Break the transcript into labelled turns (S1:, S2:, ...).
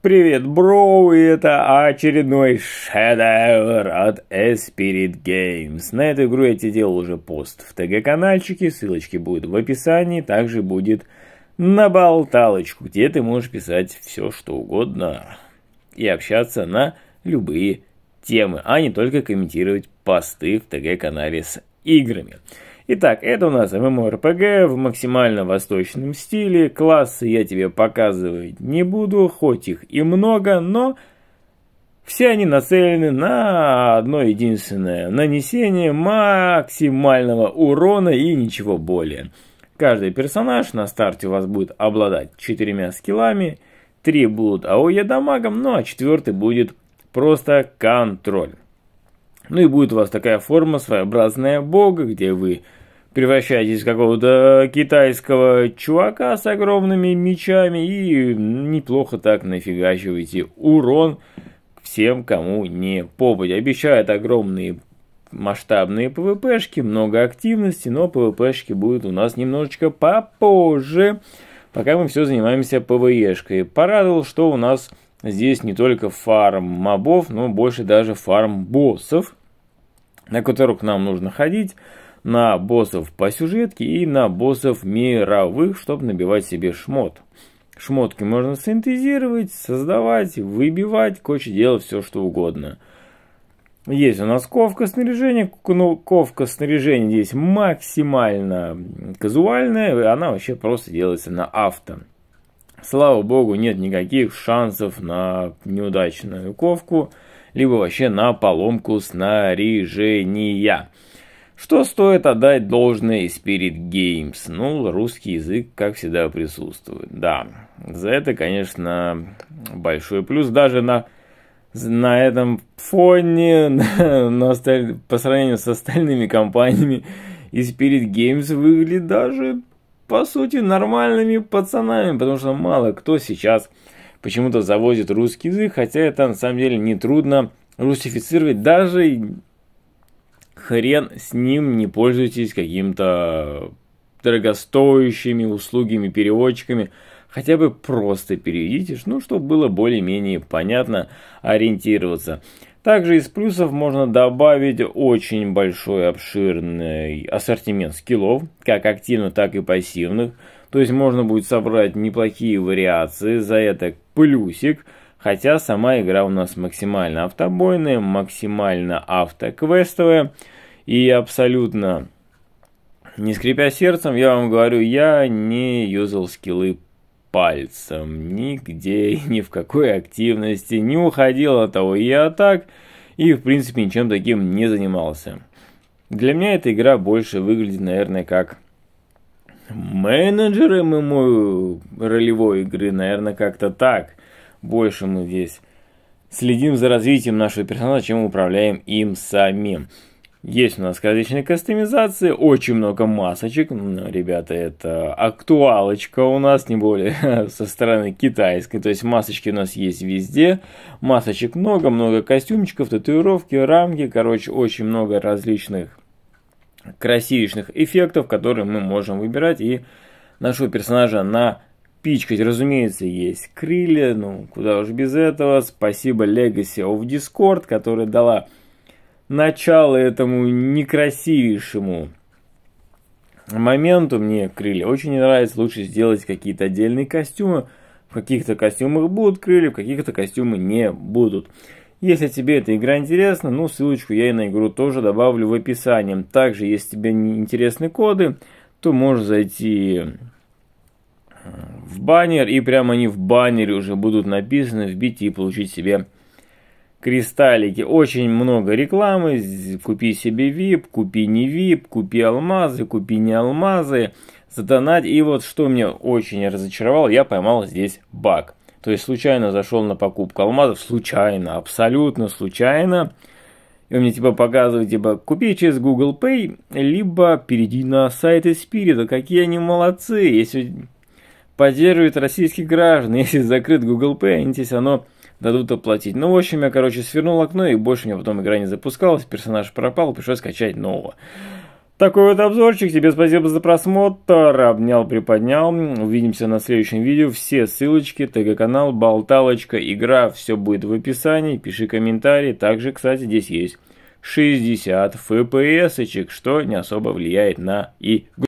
S1: Привет, бро, и это очередной шедевр от Spirit Games. На эту игру я тебе делал уже пост в ТГ-канальчике, ссылочки будут в описании, также будет на болталочку, где ты можешь писать все, что угодно и общаться на любые темы, а не только комментировать посты в ТГ-канале с играми. Итак, это у нас MMORPG в максимально восточном стиле. Классы я тебе показывать не буду, хоть их и много, но все они нацелены на одно единственное – нанесение максимального урона и ничего более. Каждый персонаж на старте у вас будет обладать четырьмя скиллами, три будут АОЕ дамагом, ну а четвертый будет просто контроль. Ну и будет у вас такая форма своеобразная бога, где вы – превращаетесь в какого-то китайского чувака с огромными мечами и неплохо так нафигачиваете урон всем, кому не попадь. Обещают огромные масштабные ПВПшки, много активности, но ПВПшки будут у нас немножечко попозже, пока мы все занимаемся ПВЕшкой. Порадовал, что у нас здесь не только фарм мобов, но больше даже фарм боссов, на которых нам нужно ходить, на боссов по сюжетке и на боссов мировых, чтобы набивать себе шмот. Шмотки можно синтезировать, создавать, выбивать, короче, делать все что угодно. Есть у нас ковка снаряжения, но ну, ковка снаряжения здесь максимально казуальная, она вообще просто делается на авто. Слава богу, нет никаких шансов на неудачную ковку, либо вообще на поломку снаряжения. Что стоит отдать должное Spirit Games? Ну, русский язык, как всегда, присутствует. Да, за это, конечно, большой плюс. Даже на, на этом фоне, на, на, по сравнению с остальными компаниями, и Spirit Games выглядит даже, по сути, нормальными пацанами, потому что мало кто сейчас почему-то завозит русский язык, хотя это на самом деле нетрудно русифицировать даже хрен с ним, не пользуйтесь каким-то дорогостоящими услугами, переводчиками. Хотя бы просто переведите, ну, чтобы было более-менее понятно ориентироваться. Также из плюсов можно добавить очень большой обширный ассортимент скиллов, как активных, так и пассивных. То есть можно будет собрать неплохие вариации, за это плюсик. Хотя сама игра у нас максимально автобойная, максимально автоквестовая. И абсолютно не скрипя сердцем, я вам говорю, я не юзал скиллы пальцем нигде, ни в какой активности, не уходил от того и атак, и в принципе ничем таким не занимался. Для меня эта игра больше выглядит, наверное, как менеджеры ММО ролевой игры, наверное, как-то так. Больше мы здесь следим за развитием нашего персонажа, чем управляем им самим. Есть у нас различные кастомизации, очень много масочек, но, ребята, это актуалочка у нас, не более со стороны китайской, то есть масочки у нас есть везде, масочек много, много костюмчиков, татуировки, рамки, короче, очень много различных красивичных эффектов, которые мы можем выбирать и нашего персонажа на пичкать, разумеется, есть крылья, ну, куда уж без этого. Спасибо Legacy of Discord, которая дала начало этому некрасивейшему моменту мне крылья очень не нравится. Лучше сделать какие-то отдельные костюмы. В каких-то костюмах будут крылья, в каких-то костюмы не будут. Если тебе эта игра интересна, ну ссылочку я и на игру тоже добавлю в описании. Также, если тебе интересны коды, то можешь зайти э, в баннер, и прямо они в баннере уже будут написаны, вбить и получить себе кристаллики, очень много рекламы, купи себе VIP, купи не VIP, купи алмазы, купи не алмазы, задонать. И вот что меня очень разочаровало, я поймал здесь баг. То есть случайно зашел на покупку алмазов, случайно, абсолютно случайно. И он мне типа показывает, типа, купи через Google Pay, либо перейди на сайт Спирита, какие они молодцы, если поддерживают российских граждан, если закрыт Google Pay, они здесь оно дадут оплатить. Ну, в общем, я, короче, свернул окно, и больше у меня потом игра не запускалась, персонаж пропал, пришлось скачать нового. Такой вот обзорчик, тебе спасибо за просмотр, обнял, приподнял, увидимся на следующем видео, все ссылочки, ТГ-канал, болталочка, игра, все будет в описании, пиши комментарии, также, кстати, здесь есть 60 FPS, очек что не особо влияет на игру.